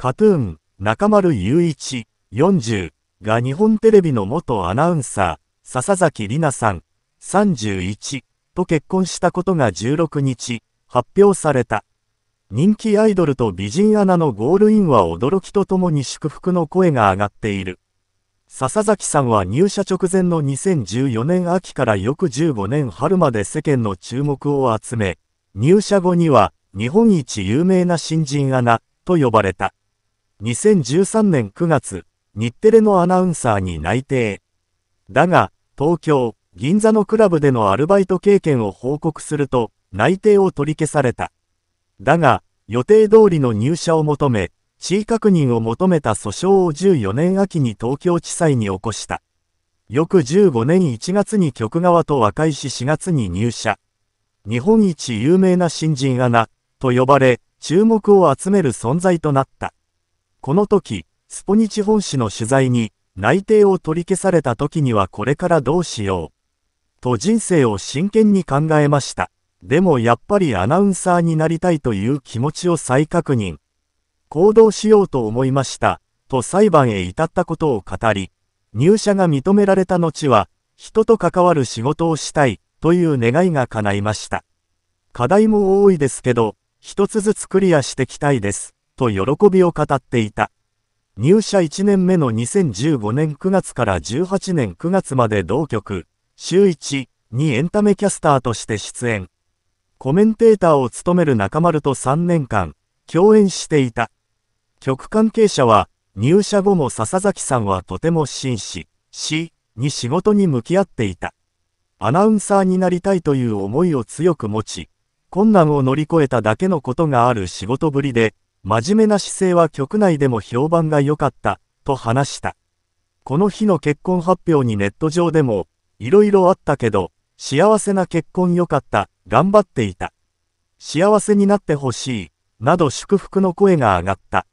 カトゥーン、中丸雄一、40が日本テレビの元アナウンサー、笹崎里奈さん、31と結婚したことが16日、発表された。人気アイドルと美人アナのゴールインは驚きとともに祝福の声が上がっている。笹崎さんは入社直前の2014年秋から翌15年春まで世間の注目を集め、入社後には日本一有名な新人アナと呼ばれた。2013年9月、日テレのアナウンサーに内定。だが、東京、銀座のクラブでのアルバイト経験を報告すると、内定を取り消された。だが、予定通りの入社を求め、地位確認を求めた訴訟を14年秋に東京地裁に起こした。翌15年1月に局側と和解し4月に入社。日本一有名な新人アナと呼ばれ、注目を集める存在となった。この時、スポニチ本誌の取材に、内定を取り消された時にはこれからどうしよう。と人生を真剣に考えました。でもやっぱりアナウンサーになりたいという気持ちを再確認。行動しようと思いました。と裁判へ至ったことを語り、入社が認められた後は、人と関わる仕事をしたい、という願いが叶いました。課題も多いですけど、一つずつクリアしてきたいです。と喜びを語っていた。入社1年目の2015年9月から18年9月まで同局、週1にエンタメキャスターとして出演。コメンテーターを務める中丸と3年間、共演していた。局関係者は、入社後も笹崎さんはとても紳士、し、に仕事に向き合っていた。アナウンサーになりたいという思いを強く持ち、困難を乗り越えただけのことがある仕事ぶりで、真面目な姿勢は局内でも評判が良かった、と話した。この日の結婚発表にネット上でも、いろいろあったけど、幸せな結婚良かった、頑張っていた。幸せになってほしい、など祝福の声が上がった。